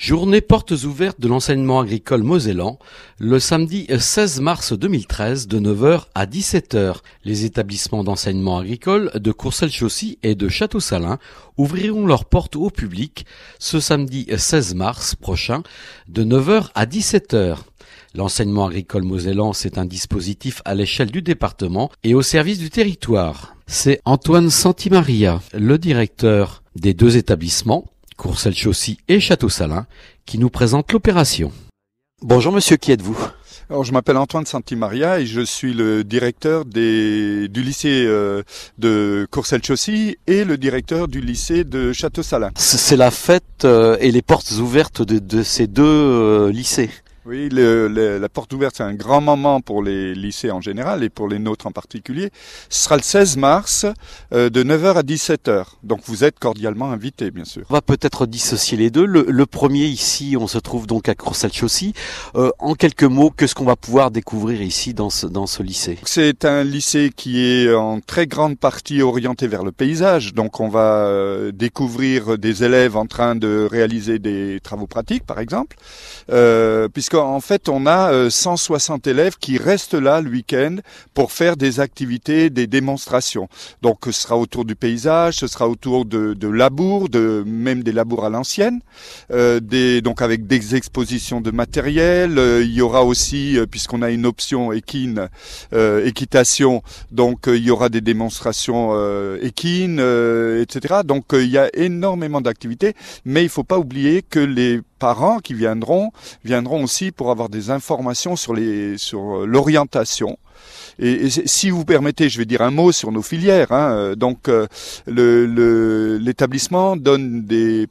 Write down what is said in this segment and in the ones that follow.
Journée portes ouvertes de l'enseignement agricole mosellan, le samedi 16 euh, mars 2013 de 9h à 17h. Les établissements d'enseignement agricole de Courcelles-Chaussy et de Château-Salins ouvriront leurs portes au public ce samedi 16 euh, mars prochain de 9h à 17h. L'enseignement agricole mosellan, c'est un dispositif à l'échelle du département et au service du territoire. C'est Antoine Santimaria, le directeur des deux établissements, Courcelles-Chaussy et Château-Salin qui nous présentent l'opération. Bonjour monsieur, qui êtes-vous alors, je m'appelle Antoine Santimaria et je suis le directeur des, du lycée euh, de Courcelles-Chaussy et le directeur du lycée de Château-Salin. C'est la fête euh, et les portes ouvertes de, ces deux euh, lycées. Oui, la porte ouverte, c'est un grand moment pour les lycées en général et pour les nôtres en particulier. Ce sera le 16 mars euh, de 9h à 17h. Donc vous êtes cordialement invités, bien sûr. On va peut-être dissocier les deux. Le, premier ici, on se trouve donc à Courcelles-Chaussy. Euh, en quelques mots, que ce qu'on va pouvoir découvrir ici dans ce, dans ce lycée C'est un lycée qui est en très grande partie orienté vers le paysage. Donc on va euh, découvrir des élèves en train de réaliser des travaux pratiques, par exemple, euh, puisque en fait, on a 160 euh, élèves qui restent là le week-end pour faire des activités, des démonstrations. Donc, ce sera autour du paysage, ce sera autour de, de labours, de même des labours à l'ancienne, euh, donc avec des expositions de matériel. Euh, il y aura aussi, puisqu'on a une option équine, équitation, donc il y aura des démonstrations équines, etc. Donc, il y a énormément d'activités, mais il faut pas oublier que les parents qui viendront viendront aussi pour avoir des informations sur les sur euh, l'orientation et, si vous permettez, je vais dire un mot sur nos filières. Hein. Donc, euh, l'établissement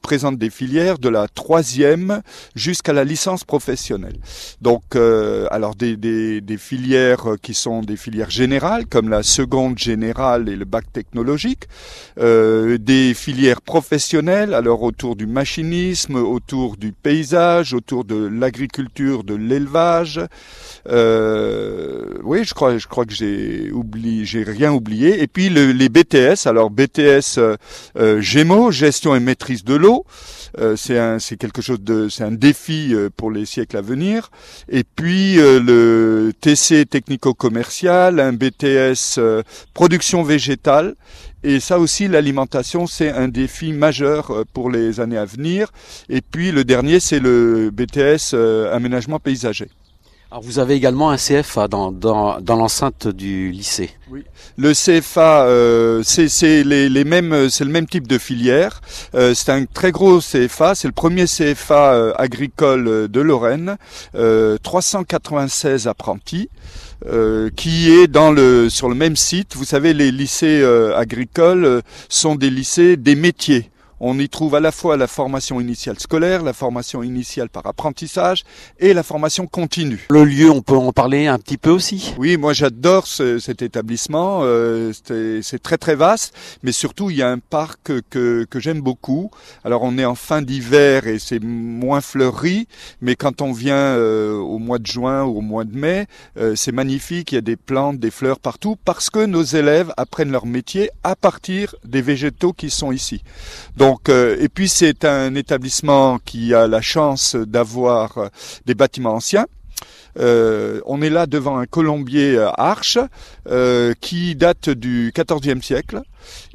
présente des filières de la troisième jusqu'à la licence professionnelle. Donc, euh, alors des, filières qui sont des filières générales, comme la seconde générale et le bac technologique, euh, des filières professionnelles, alors autour du machinisme, autour du paysage, autour de l'agriculture, de l'élevage. oui, je je crois que j'ai oublié, j'ai rien oublié. Et puis les BTS, alors BTS euh, euh, Gémeaux, gestion et maîtrise de l'eau, euh, c'est un, c'est quelque chose de, c'est un défi pour les siècles à venir. Et puis le TC technico-commercial, un BTS production végétale. Et ça aussi, l'alimentation, c'est un défi majeur pour les années à venir. Et puis le dernier, c'est le BTS aménagement paysager. Alors vous avez également un CFA dans, dans, l'enceinte du lycée. Oui. Le CFA, euh, c'est les, mêmes, c'est le même type de filière. Euh, c'est un très gros CFA. C'est le premier CFA euh, agricole de Lorraine. 396 apprentis. qui est dans le sur le même site. Vous savez, les lycées agricoles sont des lycées des métiers. On y trouve à la fois la formation initiale scolaire, la formation initiale par apprentissage et la formation continue. Le lieu, on peut en parler un petit peu aussi Oui, moi j'adore cet établissement. Euh, c'est très très vaste, mais surtout il y a un parc que, que j'aime beaucoup. Alors on est en fin d'hiver et c'est moins fleuri, mais quand on vient euh, au mois de juin ou au mois de mai, euh, c'est magnifique. Il y a des plantes, des fleurs partout parce que nos élèves apprennent leur métier à partir des végétaux qui sont ici. Donc donc, euh, et puis c'est un établissement qui a la chance d'avoir euh, des bâtiments anciens. Euh, on est là devant un colombier euh, arche euh, qui date du XIVe siècle.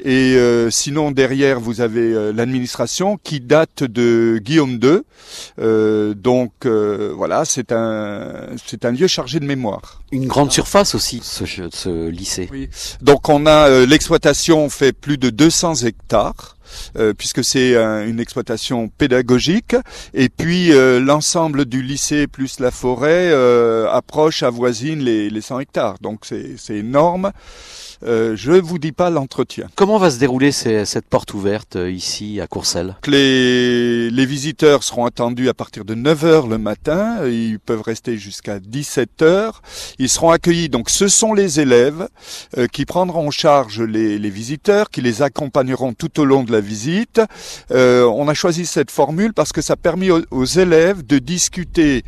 Et sinon, derrière, vous avez l'administration qui date de Guillaume II. donc voilà, c'est un, c'est un lieu chargé de mémoire. Une grande surface aussi, ce, ce lycée. Oui. Donc on a l'exploitation fait plus de 200 hectares. Euh, puisque c'est euh, une exploitation pédagogique. Et puis euh, l'ensemble du lycée plus la forêt approche, avoisine les, les 100 hectares. Donc c'est énorme. Je euh, je vous dis pas l'entretien. Comment va se dérouler ces, cette porte ouverte euh, ici à Courcelles les, les, visiteurs seront attendus à partir de 9h le matin, ils peuvent rester jusqu'à 17h. Ils seront accueillis, donc ce sont les élèves euh, qui prendront en charge les, les, visiteurs, qui les accompagneront tout au long de la visite. on a choisi cette formule parce que ça permet aux, aux élèves de discuter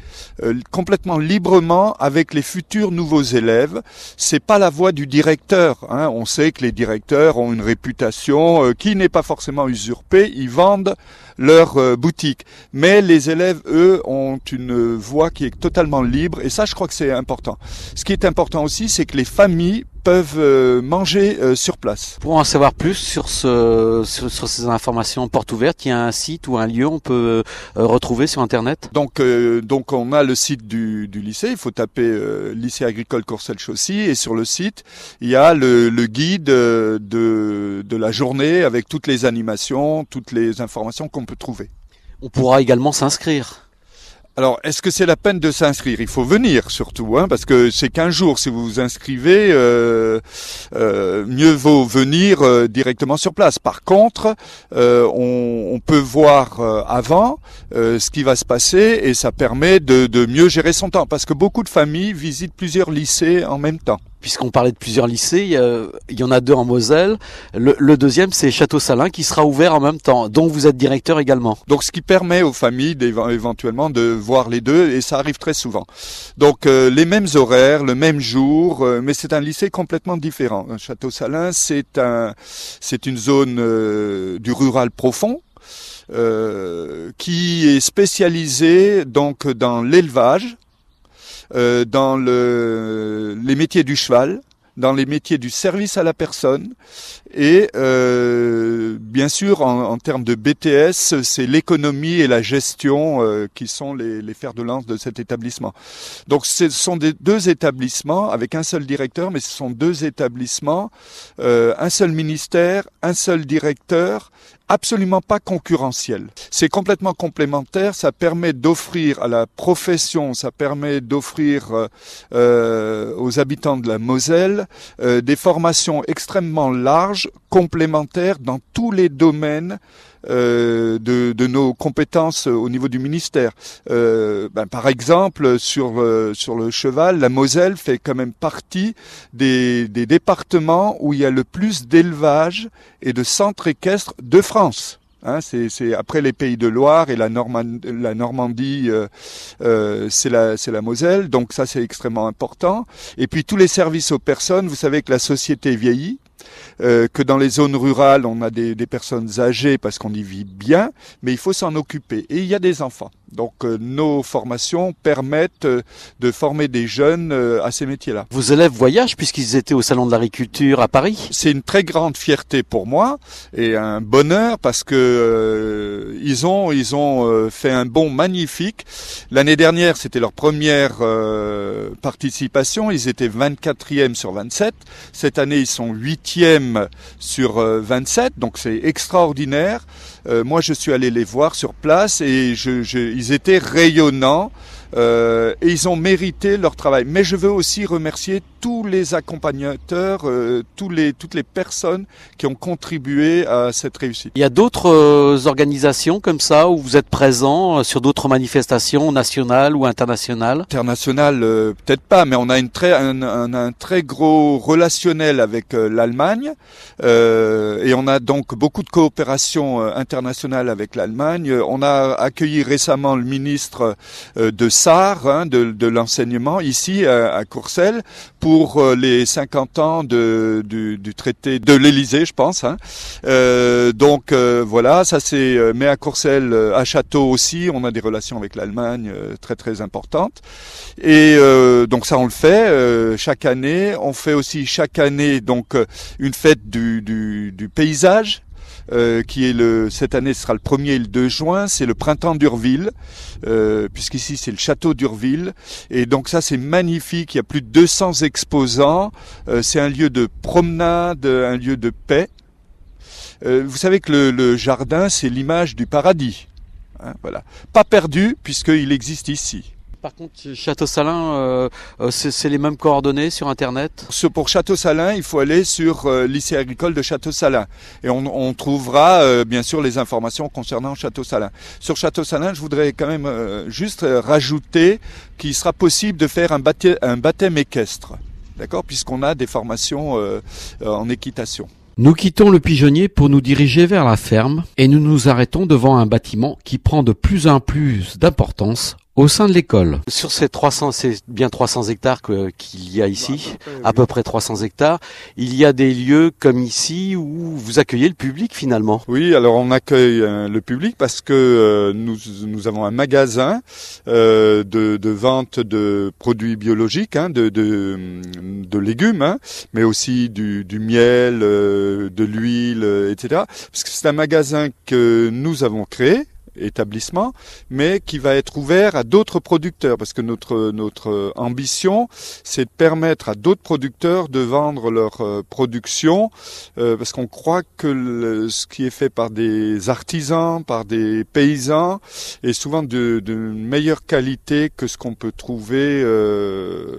complètement librement avec les futurs nouveaux élèves. C'est pas la voix du directeur Hein. On sait que les directeurs ont une réputation euh, qui n'est pas forcément usurpée, ils vendent leur euh, boutique. Mais les élèves, eux, ont une voix qui est totalement libre, et ça, je crois que c'est important. Ce qui est important aussi, c'est que les familles peuvent euh, manger euh, sur place. Pour en savoir plus sur, ce, sur, ces informations portes ouvertes, il y a un site ou un lieu on peut euh, retrouver sur Internet Donc, donc on a le site du, lycée, il faut taper lycée agricole Courcelles-Chaussy et sur le site, il y a le, guide de la journée avec toutes les animations, toutes les informations qu'on peut trouver. On pourra également s'inscrire. Alors, est-ce que c'est la peine de s'inscrire Il faut venir surtout, hein, parce que c'est qu'un jour, Si vous vous inscrivez, euh, euh, mieux vaut venir euh, directement sur place. Par contre, on, peut voir avant ce qui va se passer et ça permet de mieux gérer son temps, parce que beaucoup de familles visitent plusieurs lycées en même temps puisqu'on parlait de plusieurs lycées, euh, il y en a deux en Moselle. Le, deuxième, c'est Château-Salin, qui sera ouvert en même temps, dont vous êtes directeur également. Donc, ce qui permet aux familles éventuellement de voir les deux, et ça arrive très souvent. Donc, euh, les mêmes horaires, le même jour, euh, mais c'est un lycée complètement différent. Château-Salin, c'est un, c'est une zone du rural profond, qui est spécialisée donc dans l'élevage euh, dans le, les métiers du cheval, dans les métiers du service à la personne. Et euh, bien sûr, en, en, termes de BTS, c'est l'économie et la gestion euh, qui sont les, fers de lance de cet établissement. Donc ce sont des, deux établissements avec un seul directeur, mais ce sont deux établissements, un seul ministère, un seul directeur absolument pas concurrentiel. C'est complètement complémentaire, ça permet d'offrir à la profession, ça permet d'offrir euh, euh, aux habitants de la Moselle euh, des formations extrêmement larges, complémentaires dans tous les domaines euh, de, nos compétences euh, au niveau du ministère. Euh, ben, par exemple, sur, sur le cheval, la Moselle fait quand même partie des, des départements où il y a le plus d'élevage et de centres équestres de France. Hein, c'est après les pays de Loire et la, la Normandie, euh, c'est la, la Moselle. Donc ça, c'est extrêmement important. Et puis tous les services aux personnes. Vous savez que la société vieillit euh, que dans les zones rurales, on a des personnes âgées parce qu'on y vit bien, mais il faut s'en occuper. Et il y a des enfants. Donc euh, nos formations permettent euh, de former des jeunes euh, à ces métiers-là. Vos élèves voyagent puisqu'ils étaient au Salon de l'Agriculture à Paris C'est une très grande fierté pour moi et un bonheur parce que ils ont, ils ont fait un bond magnifique. L'année dernière, c'était leur première participation. Ils étaient 24e sur 27. Cette année, ils sont 8e sur 27. Donc c'est extraordinaire. Euh, moi, je suis allé les voir sur place et je, je, ils étaient rayonnants euh, et ils ont mérité leur travail. Mais je veux aussi remercier tous les accompagnateurs, euh, tous les, toutes les personnes qui ont contribué à cette réussite. Il y a d'autres euh, organisations comme ça où vous êtes présents euh, sur d'autres manifestations nationales ou internationales Internationales, peut-être pas, mais on a une très, un, un, un très gros relationnel avec l'Allemagne et on a donc beaucoup de coopération internationale avec l'Allemagne. On a accueilli récemment le ministre de Sarre hein, de, l'enseignement ici à, euh, à Courcelles pour euh, les 50 ans de, du, traité de l'Élysée, je pense. Hein. Euh, donc voilà, ça c'est. Mais à Courcelles, à Château aussi, on a des relations avec l'Allemagne très très importantes. Et donc ça, on le fait chaque année. On fait aussi chaque année donc une fête du, du, du paysage euh, qui est le cette année sera le 1er et le 2 juin, c'est le printemps d'Urville, euh, puisqu'ici c'est le château d'Urville. Et donc ça c'est magnifique, il y a plus de 200 exposants, euh, c'est un lieu de promenade, un lieu de paix. vous savez que le, jardin c'est l'image du paradis. Hein, voilà. Pas perdu puisqu'il existe ici. Par contre, Château-Salin, euh, euh, c'est les mêmes coordonnées sur Internet Pour Château-Salin, il faut aller sur euh, lycée agricole de Château-Salin. Et on, trouvera bien sûr les informations concernant Château-Salin. Sur Château-Salin, je voudrais quand même juste rajouter qu'il sera possible de faire un un baptême équestre. D'accord Puisqu'on a des formations en équitation. Nous quittons le pigeonnier pour nous diriger vers la ferme et nous nous arrêtons devant un bâtiment qui prend de plus en plus d'importance au sein de l'école Sur ces 300, bien 300 hectares qu'il y a ici, bah, à, peu près, 300 hectares, il y a des lieux comme ici où vous accueillez le public finalement Oui, alors on accueille euh, le public parce que euh, nous, avons un magasin euh, de, vente de produits biologiques, hein, de, légumes, hein, mais aussi du, miel, de l'huile, etc. Parce c'est un magasin que nous avons créé, établissement, mais qui va être ouvert à d'autres producteurs, parce que notre, notre ambition, c'est de permettre à d'autres producteurs de vendre leur euh, production, euh, parce qu'on croit que ce qui est fait par des artisans, par des paysans, est souvent de, meilleure qualité que ce qu'on peut trouver, euh,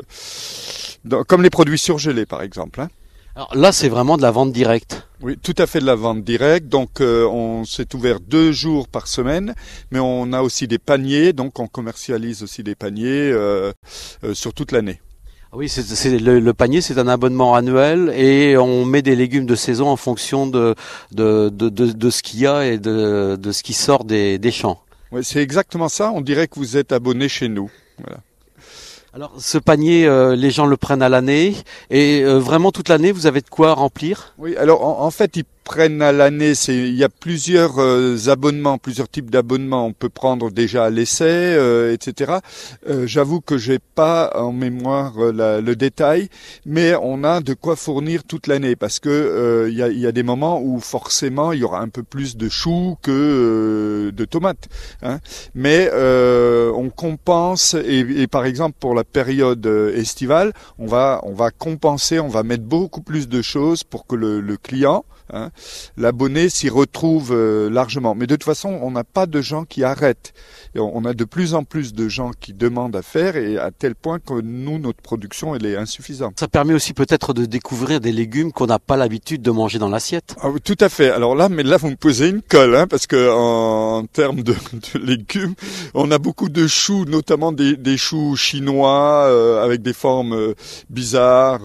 comme les produits surgelés, par exemple. Hein. Alors là, c'est vraiment de la vente directe. Oui, tout à fait de la vente directe. Donc, euh, on s'est ouvert deux jours par semaine, mais on a aussi des paniers, donc on commercialise aussi des paniers euh, euh, sur toute l'année. Ah oui, c'est, le, panier, c'est un abonnement annuel et on met des légumes de saison en fonction de, de, de, ce qu'il y a et de, de ce qui sort des, des champs. Oui, c'est exactement ça. On dirait que vous êtes abonné chez nous. Voilà. Alors ce panier, euh, les gens le prennent à l'année et euh, vraiment toute l'année, vous avez de quoi remplir Oui, alors en, en fait, il prennent à l'année, il y a plusieurs euh, abonnements, plusieurs types d'abonnements. On peut prendre déjà à l'essai, euh, etc. Euh, j'avoue que j'ai pas en mémoire le détail, mais on a de quoi fournir toute l'année parce que il y a, des moments où forcément il y aura un peu plus de choux que de tomates. Hein. Mais on compense et, par exemple pour la période estivale, on va on va compenser, on va mettre beaucoup plus de choses pour que le client Hein. L'abonné s'y retrouve euh, largement. Mais de toute façon, on n'a pas de gens qui arrêtent. on, a de plus en plus de gens qui demandent à faire et à tel point que nous, notre production, elle est insuffisante. Ça permet aussi peut-être de découvrir des légumes qu'on n'a pas l'habitude de manger dans l'assiette. Ah tout à fait. Alors là, mais là, vous me posez une colle, hein, parce que en, termes de, légumes, on a beaucoup de choux, notamment des, choux chinois euh, avec des formes euh, bizarres.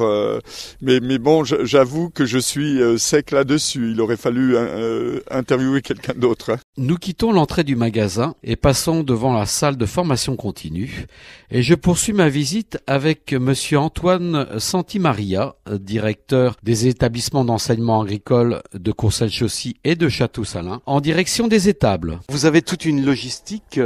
mais, mais bon, j'avoue que je suis sec là il aurait fallu euh, euh, interviewer quelqu'un d'autre. Hein. Nous quittons l'entrée du magasin et passons devant la salle de formation continue. Et je poursuis ma visite avec Monsieur Antoine Santimaria, euh, directeur des établissements d'enseignement agricole de Courcelles-Chaussy et de château salin en direction des étables. Vous avez toute une logistique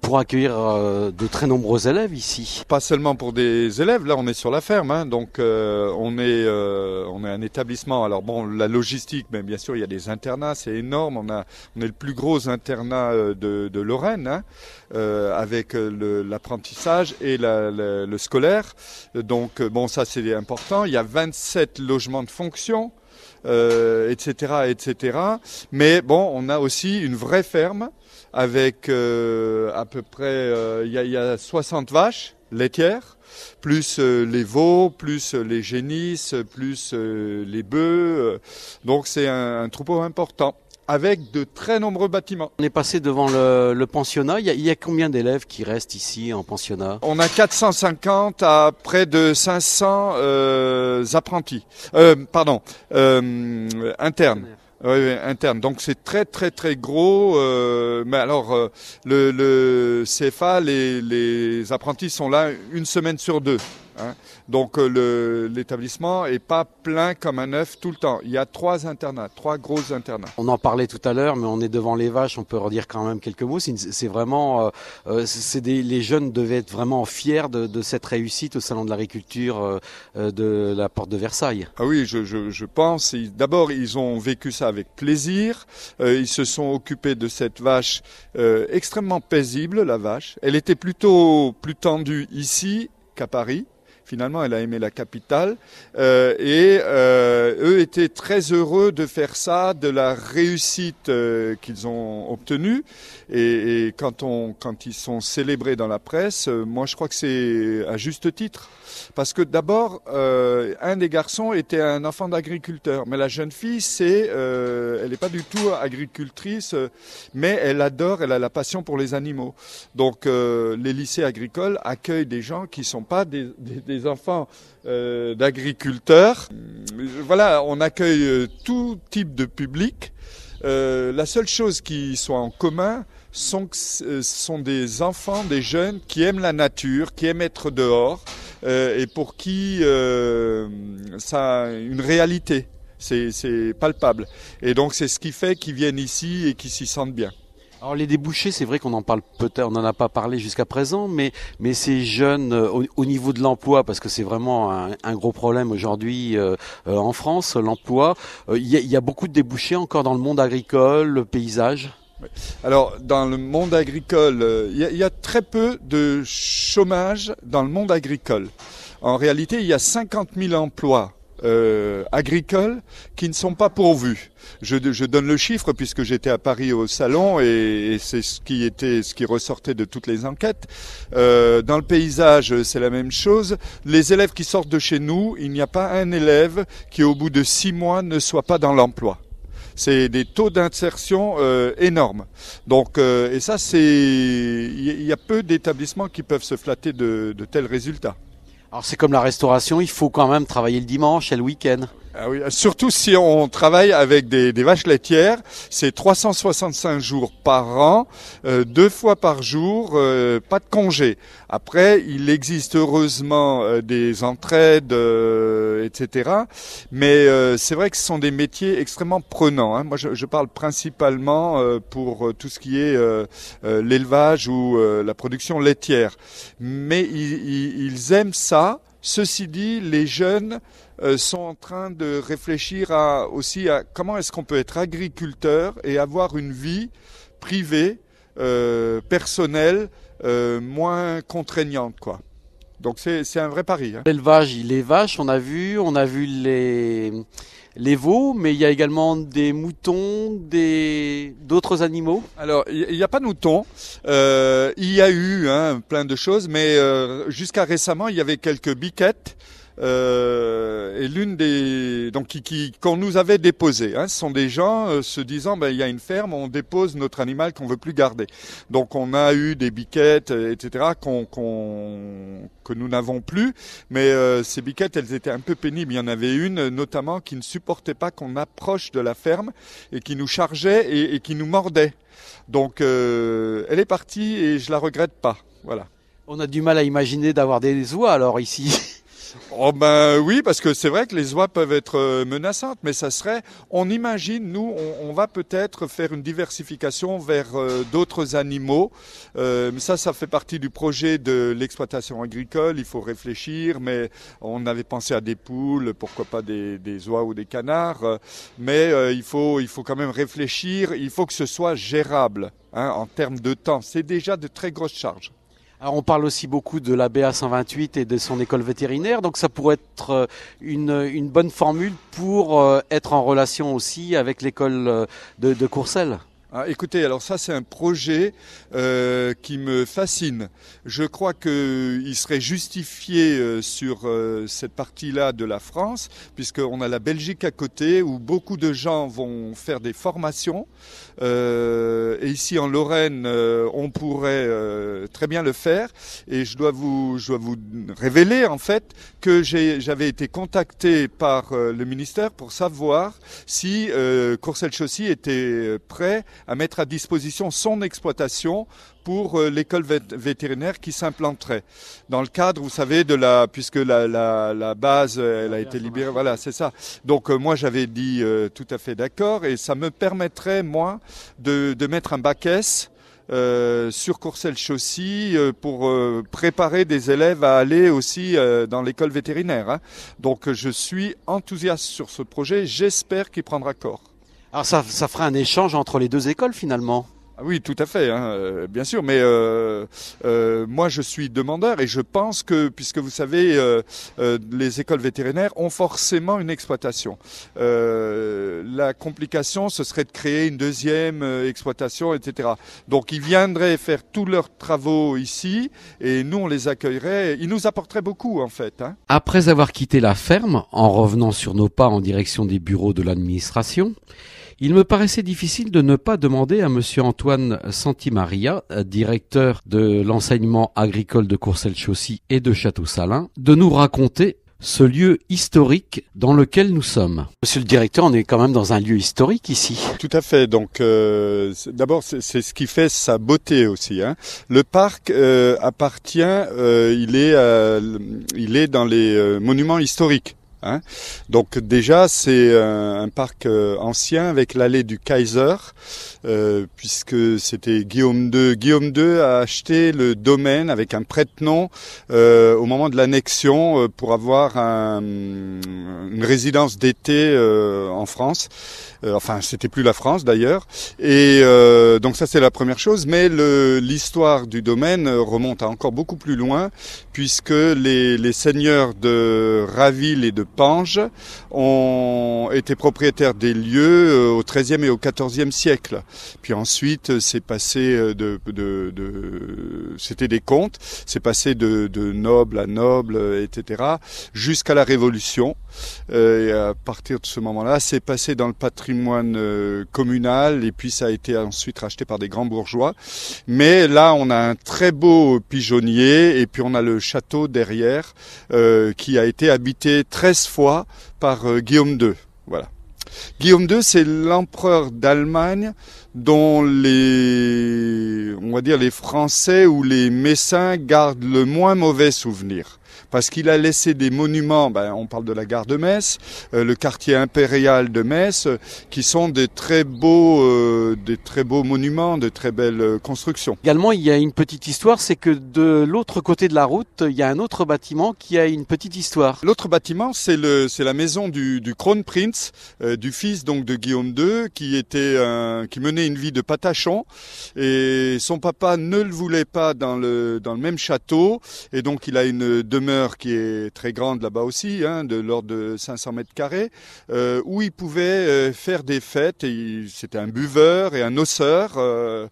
pour accueillir de très nombreux élèves ici. Pas seulement pour des élèves. Là, on est sur la ferme, hein, donc on est on est un établissement. Alors bon, la logistique, mais bien sûr, il y a des internats, c'est énorme. On, a, on est le plus gros internat euh, de, Lorraine, hein, euh, avec euh, l'apprentissage et le scolaire. Donc, bon, ça, c'est important. Il y a 27 logements de fonction. etc., etc. Mais bon, on a aussi une vraie ferme avec à peu près, il y a 60 vaches laitières, plus euh, les veaux, plus euh, les génisses, plus euh, les bœufs. Donc c'est un, troupeau important avec de très nombreux bâtiments. On est passé devant le, pensionnat. Il y, a, combien d'élèves qui restent ici en pensionnat On a 450 à près de 500 apprentis, pardon, internes. Oui, interne. Donc c'est très très très gros. Euh, mais alors euh, le, le, CFA, les apprentis sont là une semaine sur deux. Hein. Donc euh, l'établissement est pas plein comme un œuf tout le temps. Il y a trois internats, trois gros internats. On en parlait tout à l'heure, mais on est devant les vaches. On peut redire quand même quelques mots. C'est vraiment, euh, euh, les jeunes devaient être vraiment fiers de, cette réussite au salon de l'agriculture de la porte de Versailles. Ah oui, je, je pense. D'abord, ils ont vécu ça avec plaisir. ils se sont occupés de cette vache extrêmement paisible, la vache. Elle était plutôt plus tendue ici qu'à Paris. Finalement, elle a aimé la capitale. Euh, et euh, eux étaient très heureux de faire ça, de la réussite euh, qu'ils ont obtenue. Et, et, quand, on, quand ils sont célébrés dans la presse, euh, moi je crois que c'est à juste titre. Parce que d'abord, un des garçons était un enfant d'agriculteur. Mais la jeune fille, c'est, elle n'est pas du tout agricultrice, mais elle adore, elle a la passion pour les animaux. Donc euh, les lycées agricoles accueillent des gens qui ne sont pas des, des enfants euh, d'agriculteurs. Voilà, on accueille euh, tout type de public. Euh, la seule chose qui soit en commun sont, sont des enfants, des jeunes qui aiment la nature, qui aiment être dehors et pour qui ça une réalité. C'est palpable. Et donc c'est ce qui fait qu'ils viennent ici et qu'ils s'y sentent bien. Alors les débouchés, c'est vrai qu'on en parle peut-être, on n'en a pas parlé jusqu'à présent, mais mais ces jeunes euh, au, niveau de l'emploi, parce que c'est vraiment un, gros problème aujourd'hui euh, euh, en France, l'emploi. Il y, a, beaucoup de débouchés encore dans le monde agricole, le paysage. Alors dans le monde agricole, il y, y, a très peu de chômage dans le monde agricole. En réalité, il y a 50 000 emplois euh, agricoles qui ne sont pas pourvus. Je, donne le chiffre puisque j'étais à Paris au salon et, c'est ce qui était, ce qui ressortait de toutes les enquêtes. Euh, dans le paysage, c'est la même chose. Les élèves qui sortent de chez nous, il n'y a pas un élève qui, au bout de six mois, ne soit pas dans l'emploi c'est des taux d'insertion euh, énormes. Donc, euh, et ça, c'est, il y, a peu d'établissements qui peuvent se flatter de tels résultats. Alors c'est comme la restauration, il faut quand même travailler le dimanche et le week-end. Ah oui, surtout si on travaille avec des, des vaches laitières, c'est 365 jours par an, euh, deux fois par jour, euh, pas de congé. Après, il existe heureusement euh, des entraides, etc. Mais c'est vrai que ce sont des métiers extrêmement prenants. Hein. Moi, je, je, parle principalement pour tout ce qui est l'élevage ou la production laitière. Mais ils, ils aiment ça Ceci dit, les jeunes euh, sont en train de réfléchir à, aussi à comment est-ce qu'on peut être agriculteur et avoir une vie privée, euh, personnelle, euh, moins contraignante, quoi. Donc c'est un vrai pari. Hein. L'élevage, vaches, on a vu, on a vu les les veaux, mais il y a également des moutons, des d'autres animaux. Alors il n'y a pas de moutons. Euh, il y a eu hein, plein de choses, mais euh, jusqu'à récemment il y avait quelques biquettes. Euh, et l'une des donc qui, qui qu'on nous avait déposé, hein, ce sont des gens euh, se disant ben il y a une ferme, on dépose notre animal qu'on veut plus garder. Donc on a eu des biquettes, euh, etc. qu'on qu'on que nous n'avons plus, mais euh, ces biquettes elles étaient un peu pénibles. Il y en avait une notamment qui ne supportait pas qu'on approche de la ferme et qui nous chargeait et, et qui nous mordait. Donc elle est partie et je la regrette pas. Voilà. On a du mal à imaginer d'avoir des oies alors ici. Oh ben oui, parce que c'est vrai que les oies peuvent être euh, menaçantes, mais ça serait, on imagine, nous, on, va peut-être faire une diversification vers euh, d'autres animaux. Euh, ça, ça fait partie du projet de l'exploitation agricole, il faut réfléchir, mais on avait pensé à des poules, pourquoi pas des, oies ou des canards, mais il, faut, il faut quand même réfléchir, il faut que ce soit gérable hein, en termes de temps. C'est déjà de très grosses charges. Alors on parle aussi beaucoup de la BA128 et de son école vétérinaire, donc ça pourrait être euh, une, une bonne formule pour euh, être en relation aussi avec l'école euh, de, de Courcelles. Ah, écoutez, alors ça c'est un projet euh, qui me fascine. Je crois qu'il euh, serait justifié euh, sur cette partie-là de la France, puisqu'on a la Belgique à côté, où beaucoup de gens vont faire des formations. et ici en Lorraine, on pourrait très bien le faire. Et je dois vous, je dois vous révéler en fait que j'avais été contacté par le ministère pour savoir si Courcelles-Chaussy était prêt à mettre à disposition son exploitation pour euh, l'école vétérinaire qui s'implanterait. Dans le cadre, vous savez, de la, puisque la, la, base, euh, elle a été libérée, voilà, c'est ça. Donc euh, moi, j'avais dit tout à fait d'accord, et ça me permettrait, moi, de, mettre un bac S sur Courcelles-Chaussy pour préparer des élèves à aller aussi dans l'école vétérinaire. Hein. Donc je suis enthousiaste sur ce projet, j'espère qu'il prendra corps. Alors ça, ça fera un échange entre les deux écoles finalement ah oui, tout à fait, hein, euh, bien sûr. Mais euh, euh, moi, je suis demandeur et je pense que, puisque vous savez, les écoles vétérinaires ont forcément une exploitation. la complication, ce serait de créer une deuxième exploitation, etc. Donc, ils viendraient faire tous leurs travaux ici et nous, on les accueillerait. Ils nous apporteraient beaucoup, en fait. Hein. Après avoir quitté la ferme, en revenant sur nos pas en direction des bureaux de l'administration, il me paraissait difficile de ne pas demander à monsieur Antoine Santimaria, euh, directeur de l'enseignement agricole de Courcelles-Chaussy et de Château-Salins, de nous raconter ce lieu historique dans lequel nous sommes. Monsieur le directeur, on est quand même dans un lieu historique ici. Tout à fait. Donc, euh, d'abord, c'est ce qui fait sa beauté aussi. Hein. Le parc euh, appartient, il est, il est dans les monuments historiques. Hein. Donc déjà, c'est euh, un, parc euh, ancien avec l'allée du Kaiser, euh, puisque c'était Guillaume II. Guillaume II a acheté le domaine avec un prête-nom au moment de l'annexion pour avoir une résidence d'été en France. enfin, c'était plus la France d'ailleurs. Et donc ça, c'est la première chose. Mais l'histoire du domaine remonte encore beaucoup plus loin, puisque les, les seigneurs de Raville et de Pange ont été propriétaires des lieux euh, au XIIIe et au XIVe siècle. Puis ensuite, euh, c'est passé euh, de, c'était des comtes, c'est passé de, de, noble à noble, etc., jusqu'à la Révolution. Et à partir de ce moment-là, c'est passé dans le patrimoine communal, et puis ça a été ensuite racheté par des grands bourgeois. Mais là, on a un très beau pigeonnier, et puis on a le château derrière, qui a été habité très fois par euh, Guillaume II. Voilà. Guillaume II, c'est l'empereur d'Allemagne dont les, on va dire, les Français ou les Messins gardent le moins mauvais souvenir parce qu'il a laissé des monuments, ben, on parle de la gare de Metz, euh, le quartier impérial de Metz, euh, qui sont des très beaux, euh, des très beaux monuments, de très belles constructions. Également, il y a une petite histoire, c'est que de l'autre côté de la route, il y a un autre bâtiment qui a une petite histoire. L'autre bâtiment, c'est le, la maison du, Crown Prince, du fils donc de Guillaume II, qui était, qui menait une vie de patachon, et son papa ne le voulait pas dans le, dans le même château, et donc il a une demeure qui est très grande là-bas aussi, hein, de l'ordre de 500 mètres carrés, euh, où il pouvait euh, faire des fêtes. C'était un buveur et un osseur, euh,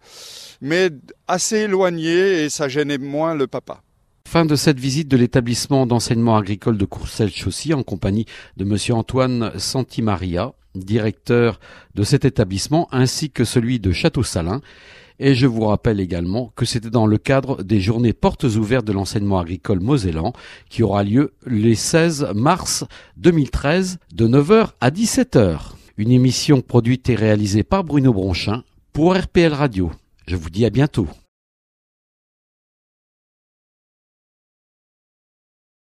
mais assez éloigné et ça gênait moins le papa. Fin de cette visite de l'établissement d'enseignement agricole de Courcelles-Chaussy en compagnie de monsieur Antoine Santimaria, directeur de cet établissement ainsi que celui de Château-Salin. Et je vous rappelle également que c'était dans le cadre des journées portes ouvertes de l'enseignement agricole Mosellan qui aura lieu les 16 mars 2013 de 9h à 17h. Une émission produite et réalisée par Bruno Bronchin pour RPL Radio. Je vous dis à bientôt.